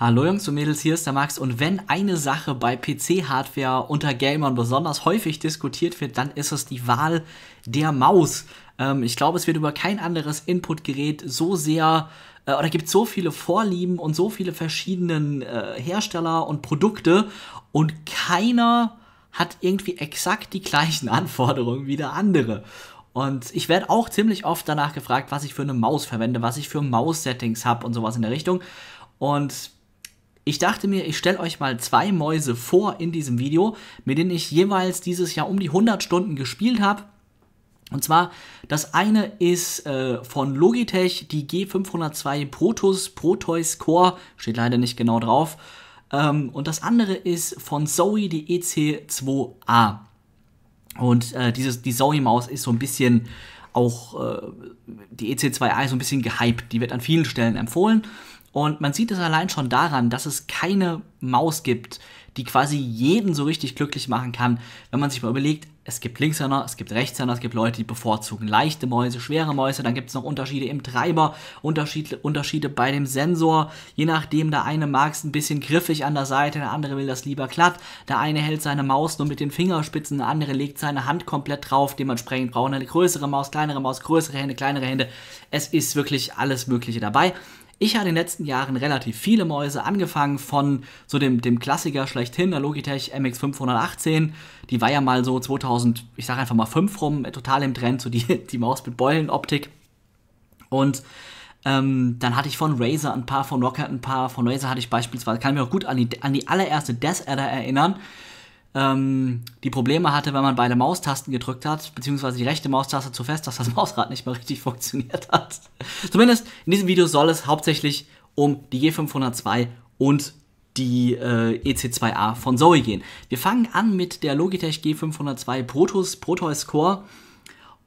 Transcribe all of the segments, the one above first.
Hallo Jungs und Mädels, hier ist der Max und wenn eine Sache bei PC-Hardware unter Gamern besonders häufig diskutiert wird, dann ist es die Wahl der Maus. Ähm, ich glaube, es wird über kein anderes Inputgerät so sehr äh, oder gibt so viele Vorlieben und so viele verschiedenen äh, Hersteller und Produkte und keiner hat irgendwie exakt die gleichen Anforderungen wie der andere. Und ich werde auch ziemlich oft danach gefragt, was ich für eine Maus verwende, was ich für Maus-Settings habe und sowas in der Richtung. Und ich dachte mir, ich stelle euch mal zwei Mäuse vor in diesem Video, mit denen ich jeweils dieses Jahr um die 100 Stunden gespielt habe. Und zwar, das eine ist äh, von Logitech, die G502 Protus Proteus Core, steht leider nicht genau drauf. Ähm, und das andere ist von Zoe, die EC2A. Und äh, dieses, die Zoe-Maus ist so ein bisschen auch, äh, die EC2A ist so ein bisschen gehypt. Die wird an vielen Stellen empfohlen. Und man sieht es allein schon daran, dass es keine Maus gibt, die quasi jeden so richtig glücklich machen kann, wenn man sich mal überlegt, es gibt Linkshänder, es gibt Rechtshänder, es gibt Leute, die bevorzugen leichte Mäuse, schwere Mäuse, dann gibt es noch Unterschiede im Treiber, Unterschied, Unterschiede bei dem Sensor, je nachdem, der eine mag es ein bisschen griffig an der Seite, der andere will das lieber glatt, der eine hält seine Maus nur mit den Fingerspitzen, der andere legt seine Hand komplett drauf, dementsprechend brauchen eine größere Maus, kleinere Maus, größere Hände, kleinere Hände, es ist wirklich alles mögliche dabei ich hatte in den letzten Jahren relativ viele Mäuse, angefangen von so dem, dem Klassiker schlechthin, der Logitech MX518. Die war ja mal so 2000, ich sag einfach mal 5 rum, total im Trend, so die, die Maus mit Beulenoptik. Und ähm, dann hatte ich von Razer ein paar, von Rocket ein paar, von Razer hatte ich beispielsweise, kann ich mich auch gut an die, an die allererste Death Adder erinnern ähm, die Probleme hatte, wenn man beide Maustasten gedrückt hat, beziehungsweise die rechte Maustaste zu fest, dass das Mausrad nicht mehr richtig funktioniert hat. Zumindest in diesem Video soll es hauptsächlich um die G502 und die äh, EC2A von Zoe gehen. Wir fangen an mit der Logitech G502 Protus, Proteus Core.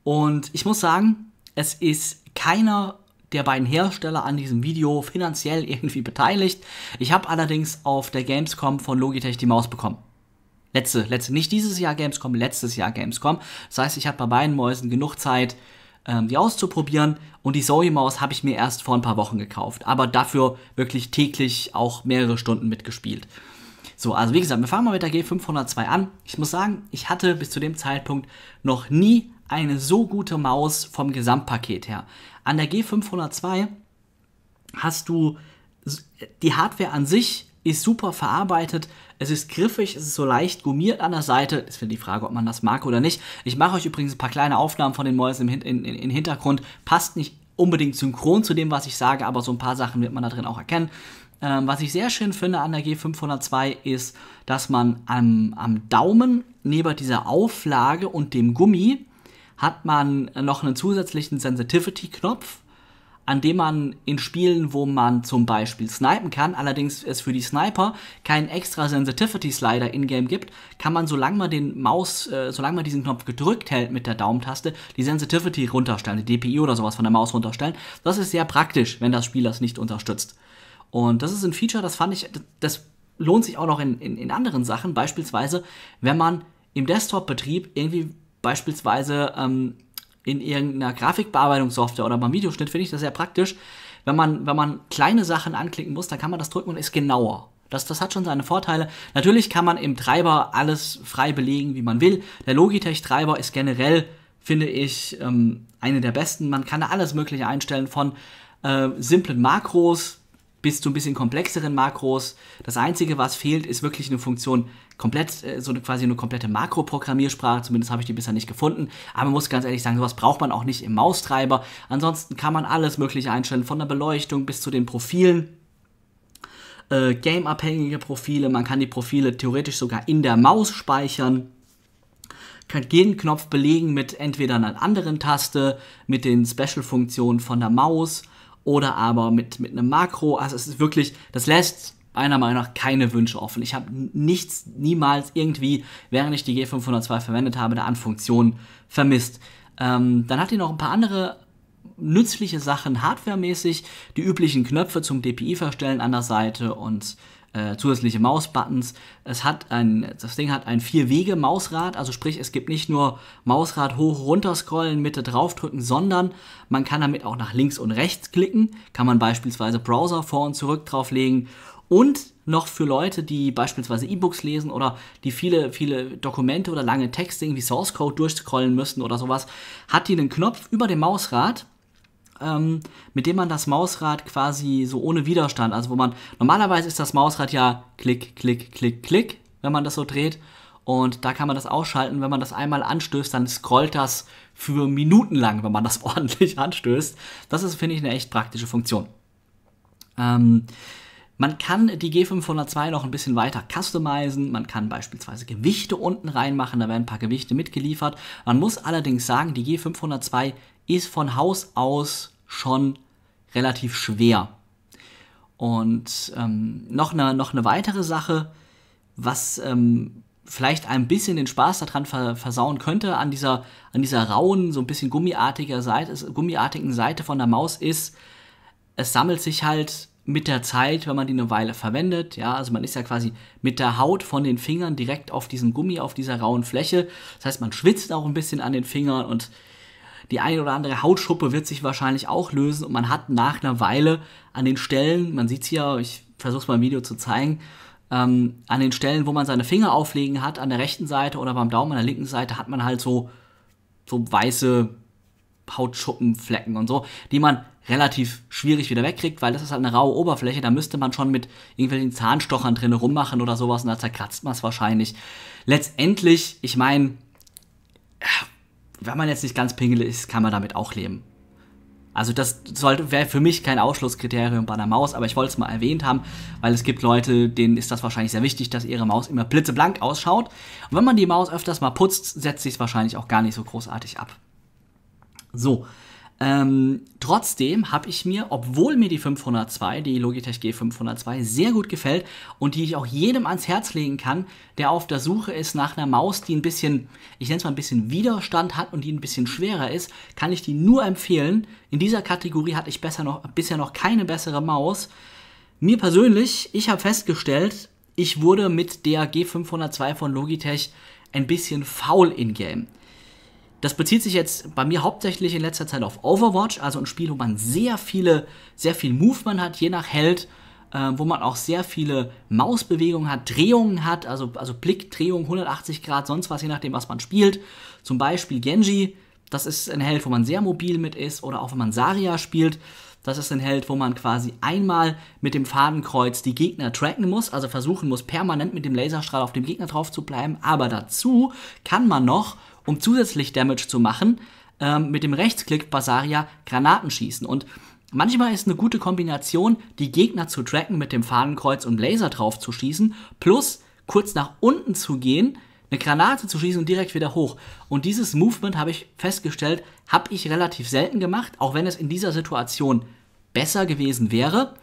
Und ich muss sagen, es ist keiner der beiden Hersteller an diesem Video finanziell irgendwie beteiligt. Ich habe allerdings auf der Gamescom von Logitech die Maus bekommen. Letzte, letzte, nicht dieses Jahr Gamescom, letztes Jahr Gamescom. Das heißt, ich habe bei beiden Mäusen genug Zeit, ähm, die auszuprobieren. Und die Zoe-Maus habe ich mir erst vor ein paar Wochen gekauft. Aber dafür wirklich täglich auch mehrere Stunden mitgespielt. So, also wie gesagt, wir fangen mal mit der G502 an. Ich muss sagen, ich hatte bis zu dem Zeitpunkt noch nie eine so gute Maus vom Gesamtpaket her. An der G502 hast du die Hardware an sich ist super verarbeitet, es ist griffig, es ist so leicht gummiert an der Seite. Ist für die Frage, ob man das mag oder nicht. Ich mache euch übrigens ein paar kleine Aufnahmen von den Mäusen im, in, in, in Hintergrund. Passt nicht unbedingt synchron zu dem, was ich sage, aber so ein paar Sachen wird man da drin auch erkennen. Ähm, was ich sehr schön finde an der G502 ist, dass man am, am Daumen neben dieser Auflage und dem Gummi hat man noch einen zusätzlichen Sensitivity-Knopf an dem man in Spielen, wo man zum Beispiel snipen kann, allerdings es für die Sniper keinen extra Sensitivity Slider in-game gibt, kann man, solange man den Maus, äh, solange man diesen Knopf gedrückt hält mit der Daumentaste, die Sensitivity runterstellen, die DPI oder sowas von der Maus runterstellen. Das ist sehr praktisch, wenn das Spiel das nicht unterstützt. Und das ist ein Feature, das fand ich, das lohnt sich auch noch in, in, in anderen Sachen, beispielsweise, wenn man im Desktop-Betrieb irgendwie beispielsweise ähm, in irgendeiner Grafikbearbeitungssoftware oder beim Videoschnitt finde ich das sehr praktisch. Wenn man, wenn man kleine Sachen anklicken muss, dann kann man das drücken und ist genauer. Das, das hat schon seine Vorteile. Natürlich kann man im Treiber alles frei belegen, wie man will. Der Logitech-Treiber ist generell, finde ich, ähm, eine der besten. Man kann da alles Mögliche einstellen, von äh, simplen Makros bis zu ein bisschen komplexeren Makros. Das Einzige, was fehlt, ist wirklich eine Funktion komplett, äh, so eine, quasi eine komplette Makroprogrammiersprache, zumindest habe ich die bisher nicht gefunden. Aber man muss ganz ehrlich sagen, sowas braucht man auch nicht im Maustreiber. Ansonsten kann man alles Mögliche einstellen, von der Beleuchtung bis zu den Profilen. Äh, Game-abhängige Profile, man kann die Profile theoretisch sogar in der Maus speichern könnt jeden Knopf belegen mit entweder einer anderen Taste, mit den Special-Funktionen von der Maus oder aber mit, mit einem Makro. Also es ist wirklich, das lässt meiner Meinung nach keine Wünsche offen. Ich habe nichts, niemals irgendwie, während ich die G502 verwendet habe, da an Funktionen vermisst. Ähm, dann hat die noch ein paar andere nützliche Sachen hardwaremäßig, die üblichen Knöpfe zum DPI verstellen an der Seite und äh, zusätzliche Mausbuttons. Es hat ein, das Ding hat ein Vier-Wege-Mausrad, also sprich, es gibt nicht nur Mausrad hoch, runter scrollen, Mitte draufdrücken, sondern man kann damit auch nach links und rechts klicken. Kann man beispielsweise Browser vor und zurück drauflegen und noch für Leute, die beispielsweise E-Books lesen oder die viele, viele Dokumente oder lange Texte irgendwie Source Code durchscrollen müssen oder sowas, hat die einen Knopf über dem Mausrad, ähm, mit dem man das Mausrad quasi so ohne Widerstand, also wo man, normalerweise ist das Mausrad ja klick, klick, klick, klick, wenn man das so dreht. Und da kann man das ausschalten. Wenn man das einmal anstößt, dann scrollt das für Minuten lang, wenn man das ordentlich anstößt. Das ist, finde ich, eine echt praktische Funktion. Ähm, man kann die G502 noch ein bisschen weiter customizen. Man kann beispielsweise Gewichte unten reinmachen. Da werden ein paar Gewichte mitgeliefert. Man muss allerdings sagen, die G502 ist von Haus aus schon relativ schwer. Und ähm, noch, eine, noch eine weitere Sache, was ähm, vielleicht ein bisschen den Spaß daran ver versauen könnte, an dieser, an dieser rauen, so ein bisschen gummiartiger Seite, gummiartigen Seite von der Maus ist, es sammelt sich halt mit der Zeit, wenn man die eine Weile verwendet, ja, also man ist ja quasi mit der Haut von den Fingern direkt auf diesem Gummi, auf dieser rauen Fläche. Das heißt, man schwitzt auch ein bisschen an den Fingern und die ein oder andere Hautschuppe wird sich wahrscheinlich auch lösen und man hat nach einer Weile an den Stellen, man sieht's hier, ich versuche es mal im Video zu zeigen, ähm, an den Stellen, wo man seine Finger auflegen hat, an der rechten Seite oder beim Daumen an der linken Seite, hat man halt so, so weiße Hautschuppenflecken und so, die man relativ schwierig wieder wegkriegt, weil das ist halt eine raue Oberfläche, da müsste man schon mit irgendwelchen Zahnstochern drin rummachen oder sowas und da zerkratzt man es wahrscheinlich. Letztendlich, ich meine, wenn man jetzt nicht ganz pingelig ist, kann man damit auch leben. Also das sollte wäre für mich kein Ausschlusskriterium bei einer Maus, aber ich wollte es mal erwähnt haben, weil es gibt Leute, denen ist das wahrscheinlich sehr wichtig, dass ihre Maus immer blitzeblank ausschaut. Und wenn man die Maus öfters mal putzt, setzt sich es wahrscheinlich auch gar nicht so großartig ab. So, ähm, trotzdem habe ich mir, obwohl mir die 502, die Logitech G502 sehr gut gefällt und die ich auch jedem ans Herz legen kann, der auf der Suche ist nach einer Maus, die ein bisschen, ich nenne es mal ein bisschen Widerstand hat und die ein bisschen schwerer ist, kann ich die nur empfehlen. In dieser Kategorie hatte ich besser noch, bisher noch keine bessere Maus. Mir persönlich, ich habe festgestellt, ich wurde mit der G502 von Logitech ein bisschen faul in-game. Das bezieht sich jetzt bei mir hauptsächlich in letzter Zeit auf Overwatch, also ein Spiel, wo man sehr viele, sehr viel Movement hat, je nach Held, äh, wo man auch sehr viele Mausbewegungen hat, Drehungen hat, also, also Blickdrehung 180 Grad, sonst was, je nachdem, was man spielt. Zum Beispiel Genji, das ist ein Held, wo man sehr mobil mit ist, oder auch wenn man Saria spielt, das ist ein Held, wo man quasi einmal mit dem Fadenkreuz die Gegner tracken muss, also versuchen muss, permanent mit dem Laserstrahl auf dem Gegner drauf zu bleiben. Aber dazu kann man noch um zusätzlich Damage zu machen, ähm, mit dem Rechtsklick Basaria Granaten schießen. Und manchmal ist eine gute Kombination, die Gegner zu tracken, mit dem Fahnenkreuz und Laser drauf zu schießen, plus kurz nach unten zu gehen, eine Granate zu schießen und direkt wieder hoch. Und dieses Movement habe ich festgestellt, habe ich relativ selten gemacht, auch wenn es in dieser Situation besser gewesen wäre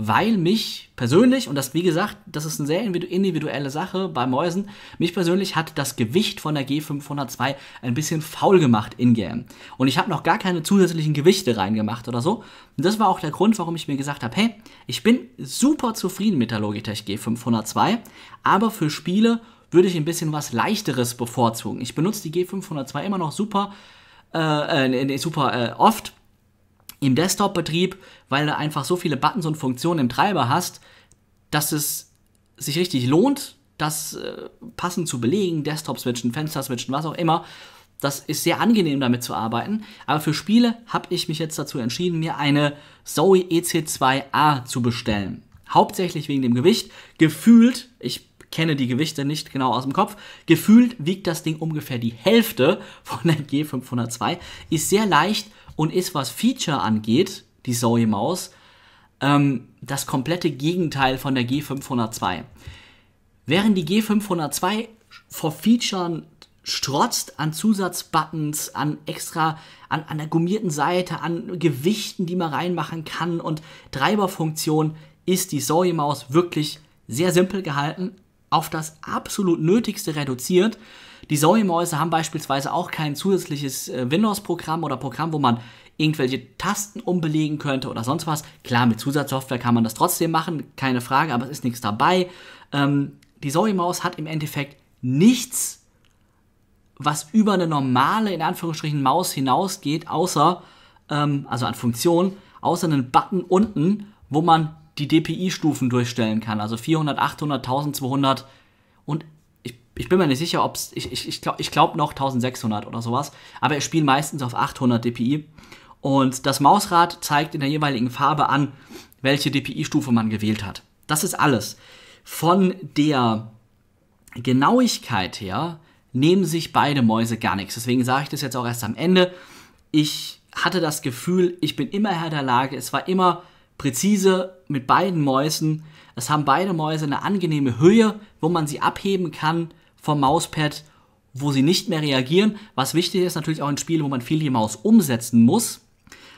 weil mich persönlich, und das wie gesagt, das ist eine sehr individuelle Sache bei Mäusen, mich persönlich hat das Gewicht von der G502 ein bisschen faul gemacht in-game. Und ich habe noch gar keine zusätzlichen Gewichte reingemacht oder so. Und das war auch der Grund, warum ich mir gesagt habe, hey, ich bin super zufrieden mit der Logitech G502, aber für Spiele würde ich ein bisschen was leichteres bevorzugen. Ich benutze die G502 immer noch super, äh, äh, super äh, oft, im Desktop-Betrieb, weil du einfach so viele Buttons und Funktionen im Treiber hast, dass es sich richtig lohnt, das äh, passend zu belegen, Desktop switchen, Fenster switchen, was auch immer. Das ist sehr angenehm, damit zu arbeiten. Aber für Spiele habe ich mich jetzt dazu entschieden, mir eine Zoe EC2A zu bestellen. Hauptsächlich wegen dem Gewicht. Gefühlt, ich kenne die Gewichte nicht genau aus dem Kopf. Gefühlt wiegt das Ding ungefähr die Hälfte von der G502. Ist sehr leicht und ist, was Feature angeht, die Zoe Maus, ähm, das komplette Gegenteil von der G502. Während die G502 vor Featuren strotzt an Zusatzbuttons, an extra, an, an der gummierten Seite, an Gewichten, die man reinmachen kann und Treiberfunktion, ist die Zoe Maus wirklich sehr simpel gehalten, auf das absolut Nötigste reduziert. Die Zoe-Mäuse haben beispielsweise auch kein zusätzliches äh, Windows-Programm oder Programm, wo man irgendwelche Tasten umbelegen könnte oder sonst was. Klar, mit Zusatzsoftware kann man das trotzdem machen, keine Frage, aber es ist nichts dabei. Ähm, die Zoe-Maus hat im Endeffekt nichts, was über eine normale, in Anführungsstrichen, Maus hinausgeht, außer, ähm, also an Funktion, außer einen Button unten, wo man die DPI-Stufen durchstellen kann. Also 400, 800, 1200 und ich bin mir nicht sicher, ob es, ich, ich, ich glaube ich glaub noch 1600 oder sowas, aber er spielt meistens auf 800 dpi. Und das Mausrad zeigt in der jeweiligen Farbe an, welche dpi-Stufe man gewählt hat. Das ist alles. Von der Genauigkeit her nehmen sich beide Mäuse gar nichts. Deswegen sage ich das jetzt auch erst am Ende. Ich hatte das Gefühl, ich bin immer Herr der Lage. Es war immer präzise mit beiden Mäusen. Es haben beide Mäuse eine angenehme Höhe, wo man sie abheben kann vom Mauspad, wo sie nicht mehr reagieren. Was wichtig ist natürlich auch in Spielen, wo man viel die Maus umsetzen muss.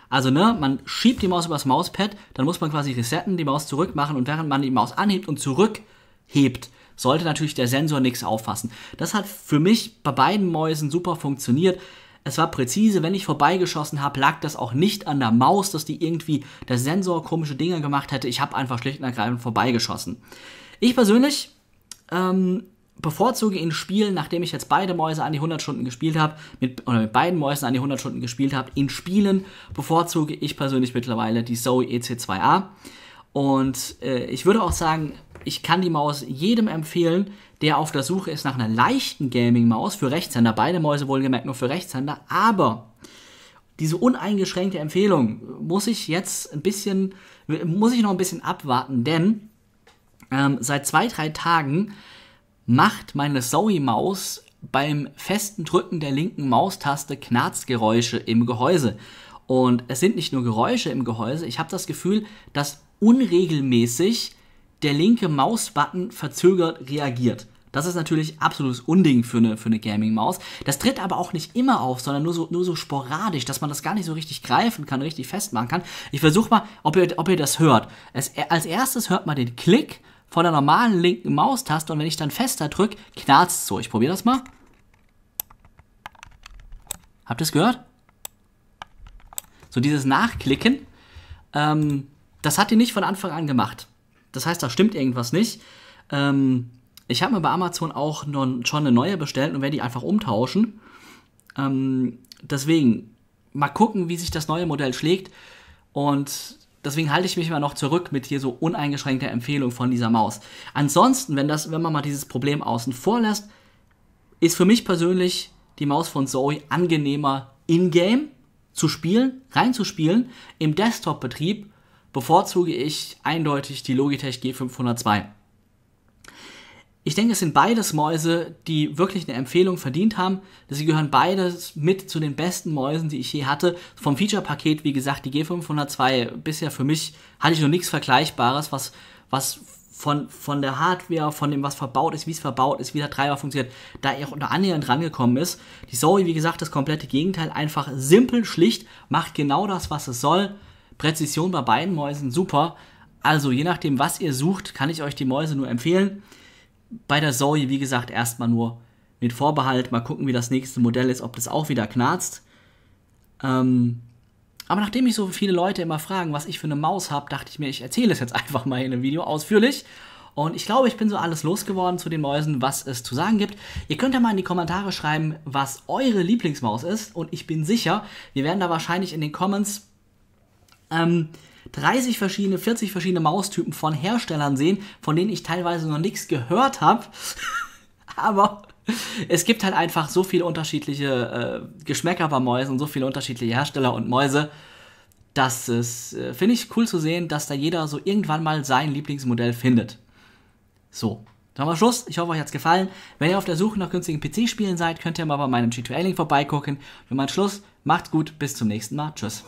Also, ne, man schiebt die Maus übers Mauspad, dann muss man quasi resetten, die Maus zurückmachen und während man die Maus anhebt und zurückhebt, sollte natürlich der Sensor nichts auffassen. Das hat für mich bei beiden Mäusen super funktioniert. Es war präzise, wenn ich vorbeigeschossen habe, lag das auch nicht an der Maus, dass die irgendwie der Sensor komische Dinge gemacht hätte. Ich habe einfach schlicht und ergreifend vorbeigeschossen. Ich persönlich ähm, bevorzuge in spielen, nachdem ich jetzt beide Mäuse an die 100 Stunden gespielt habe, mit, oder mit beiden Mäusen an die 100 Stunden gespielt habe, in spielen bevorzuge ich persönlich mittlerweile die Zoe EC2A. Und äh, ich würde auch sagen, ich kann die Maus jedem empfehlen, der auf der Suche ist nach einer leichten Gaming-Maus für Rechtshänder. Beide Mäuse wohlgemerkt nur für Rechtshänder, aber diese uneingeschränkte Empfehlung muss ich jetzt ein bisschen, muss ich noch ein bisschen abwarten, denn ähm, seit zwei, drei Tagen macht meine Zoe-Maus beim festen Drücken der linken Maustaste Knarzgeräusche im Gehäuse. Und es sind nicht nur Geräusche im Gehäuse, ich habe das Gefühl, dass unregelmäßig der linke Mausbutton verzögert reagiert. Das ist natürlich absolutes Unding für eine, für eine Gaming-Maus. Das tritt aber auch nicht immer auf, sondern nur so, nur so sporadisch, dass man das gar nicht so richtig greifen kann, richtig festmachen kann. Ich versuche mal, ob ihr, ob ihr das hört. Es, als erstes hört man den Klick von der normalen linken Maustaste und wenn ich dann fester drücke, knarzt es so. Ich probiere das mal. Habt ihr es gehört? So dieses Nachklicken, ähm, das hat die nicht von Anfang an gemacht. Das heißt, da stimmt irgendwas nicht. Ähm, ich habe mir bei Amazon auch non, schon eine neue bestellt und werde die einfach umtauschen. Ähm, deswegen, mal gucken, wie sich das neue Modell schlägt. Und deswegen halte ich mich immer noch zurück mit hier so uneingeschränkter Empfehlung von dieser Maus. Ansonsten, wenn, das, wenn man mal dieses Problem außen vor lässt, ist für mich persönlich die Maus von Zoe angenehmer in-game zu spielen, reinzuspielen. Im Desktop-Betrieb bevorzuge ich eindeutig die Logitech G502. Ich denke, es sind beides Mäuse, die wirklich eine Empfehlung verdient haben. Sie gehören beides mit zu den besten Mäusen, die ich je hatte. Vom Feature-Paket, wie gesagt, die G502, bisher für mich hatte ich noch nichts Vergleichbares, was, was von, von der Hardware, von dem, was verbaut ist, wie es verbaut ist, wie der Treiber funktioniert, da er auch noch annähernd rangekommen ist. Die Zoe, wie gesagt, das komplette Gegenteil, einfach simpel, schlicht, macht genau das, was es soll. Präzision bei beiden Mäusen super. Also, je nachdem, was ihr sucht, kann ich euch die Mäuse nur empfehlen bei der Zoe, wie gesagt, erstmal nur mit Vorbehalt. Mal gucken, wie das nächste Modell ist, ob das auch wieder knarzt. Ähm, aber nachdem ich so viele Leute immer fragen, was ich für eine Maus habe, dachte ich mir, ich erzähle es jetzt einfach mal in einem Video ausführlich. Und ich glaube, ich bin so alles losgeworden zu den Mäusen, was es zu sagen gibt. Ihr könnt ja mal in die Kommentare schreiben, was eure Lieblingsmaus ist. Und ich bin sicher, wir werden da wahrscheinlich in den Comments ähm, 30 verschiedene, 40 verschiedene Maustypen von Herstellern sehen, von denen ich teilweise noch nichts gehört habe. Aber es gibt halt einfach so viele unterschiedliche äh, Geschmäcker bei Mäusen, so viele unterschiedliche Hersteller und Mäuse, dass es, äh, finde ich, cool zu sehen, dass da jeder so irgendwann mal sein Lieblingsmodell findet. So. Dann haben wir Schluss. Ich hoffe, euch hat es gefallen. Wenn ihr auf der Suche nach günstigen PC-Spielen seid, könnt ihr mal bei meinem G2A-Link vorbeigucken. Für meinen Schluss. Macht's gut. Bis zum nächsten Mal. Tschüss.